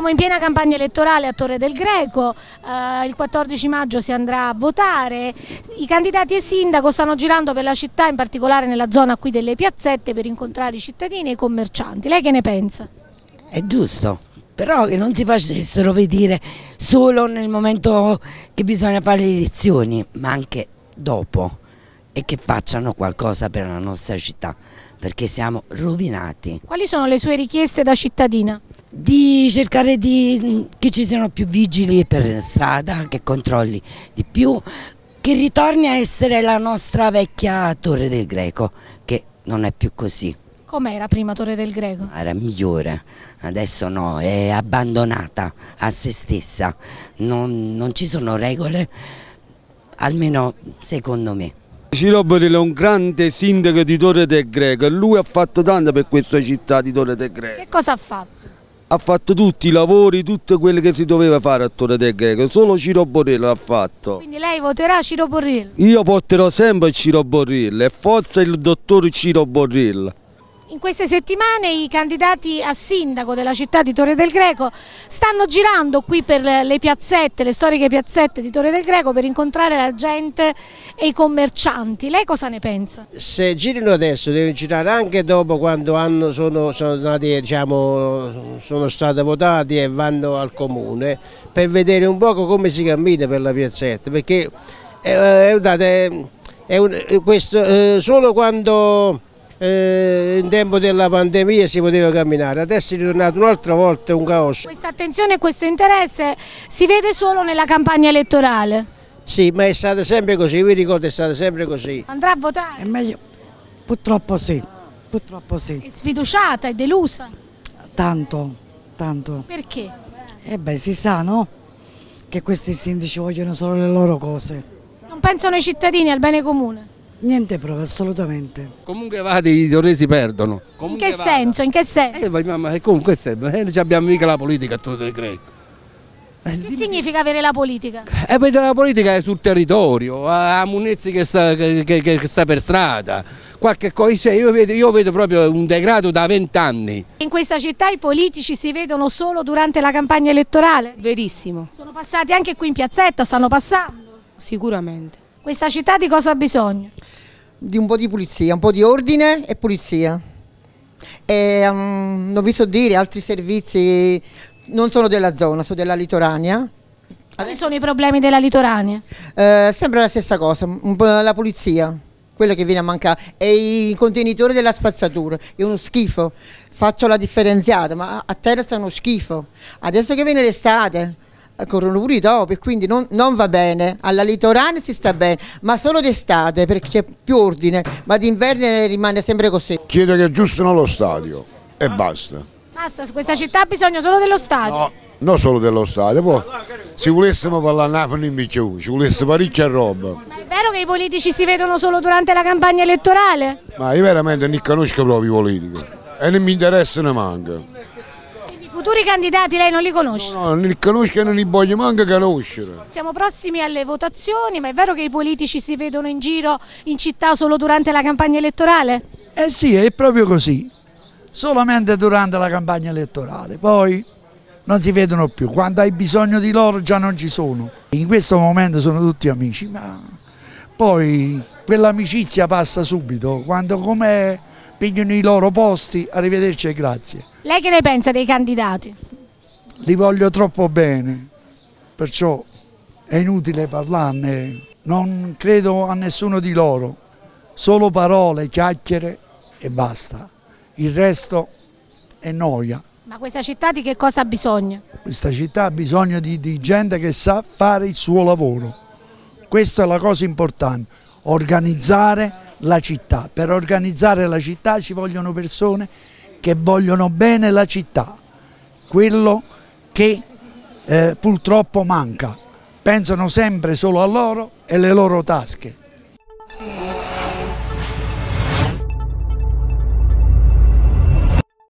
Siamo in piena campagna elettorale a Torre del Greco, eh, il 14 maggio si andrà a votare, i candidati e sindaco stanno girando per la città, in particolare nella zona qui delle piazzette per incontrare i cittadini e i commercianti. Lei che ne pensa? È giusto, però che non si facessero vedere solo nel momento che bisogna fare le elezioni, ma anche dopo e che facciano qualcosa per la nostra città, perché siamo rovinati. Quali sono le sue richieste da cittadina? di cercare di, che ci siano più vigili per strada, che controlli di più, che ritorni a essere la nostra vecchia Torre del Greco, che non è più così. Com'era prima Torre del Greco? Ah, era migliore, adesso no, è abbandonata a se stessa, non, non ci sono regole, almeno secondo me. Ciro Borello è un grande sindaco di Torre del Greco, e lui ha fatto tanto per questa città di Torre del Greco. Che cosa ha fatto? ha fatto tutti i lavori, tutto quello che si doveva fare a Torre del Greco, solo Ciro Borrello l'ha fatto. Quindi lei voterà Ciro Borrello? Io voterò sempre Ciro Borrello e forza il dottor Ciro Borrello. In queste settimane i candidati a sindaco della città di Torre del Greco stanno girando qui per le piazzette, le storiche piazzette di Torre del Greco per incontrare la gente e i commercianti. Lei cosa ne pensa? Se girano adesso devono girare anche dopo quando hanno, sono, sono, nati, diciamo, sono stati votati e vanno al comune per vedere un poco come si cammina per la piazzetta perché eh, eh, è, guardate, un, questo, eh, solo quando eh, in tempo della pandemia si poteva camminare, adesso è ritornato un'altra volta un caos. Questa attenzione e questo interesse si vede solo nella campagna elettorale? Sì, ma è stata sempre così, vi ricordo è stata sempre così. Andrà a votare? È meglio, purtroppo sì, purtroppo sì. È sfiduciata, è delusa? Tanto, tanto. Perché? Eh beh, si sa, no? Che questi sindaci vogliono solo le loro cose. Non pensano ai cittadini, al bene comune? Niente prova, assolutamente. Comunque vada i torresi perdono. Comunque in che vada. senso? In che senso? Eh, mamma, comunque sempre, eh, non abbiamo mica la politica a tutto il greco. Che eh, Dimmi. significa avere la politica? Eh, avere la politica è sul territorio, a Munezzi che sta, che, che, che sta per strada, qualche cosa, cioè, io vedo, io vedo proprio un degrado da vent'anni. In questa città i politici si vedono solo durante la campagna elettorale? Verissimo. Sono passati anche qui in piazzetta, stanno passando? Sicuramente. Questa città di cosa ha bisogno? Di un po' di pulizia, un po' di ordine e pulizia. E, um, non vi so dire, altri servizi non sono della zona, sono della litorania. Quali sono i problemi della litorania? Eh, sempre la stessa cosa, la pulizia, quella che viene a mancare, e i contenitori della spazzatura, è uno schifo, faccio la differenziata, ma a terra sta uno schifo. Adesso che viene l'estate, corrono pure i topi, quindi non, non, va bene. Alla litorale si sta bene, ma solo d'estate perché c'è più ordine, ma d'inverno rimane sempre così. Chiedo che aggiustino lo stadio e basta. Basta, questa città ha bisogno solo dello stadio. No, non solo dello stadio, poi se volessimo parlare a Napoli in più, uh, ci volesse parecchia roba. Ma è vero che i politici si vedono solo durante la campagna elettorale? Ma io veramente non conosco proprio i politici e non mi interessa neanche futuri candidati lei non li conosce? No, no non li conosco e non li voglio neanche conoscere. Siamo prossimi alle votazioni, ma è vero che i politici si vedono in giro in città solo durante la campagna elettorale? Eh sì, è proprio così, solamente durante la campagna elettorale, poi non si vedono più, quando hai bisogno di loro già non ci sono. In questo momento sono tutti amici, ma poi quell'amicizia passa subito, quando com'è pigliano i loro posti, arrivederci e grazie. Lei che ne pensa dei candidati? Li voglio troppo bene, perciò è inutile parlarne, non credo a nessuno di loro, solo parole, chiacchiere e basta, il resto è noia. Ma questa città di che cosa ha bisogno? Questa città ha bisogno di, di gente che sa fare il suo lavoro, questa è la cosa importante, organizzare la città. Per organizzare la città ci vogliono persone che vogliono bene la città, quello che eh, purtroppo manca. Pensano sempre solo a loro e alle loro tasche.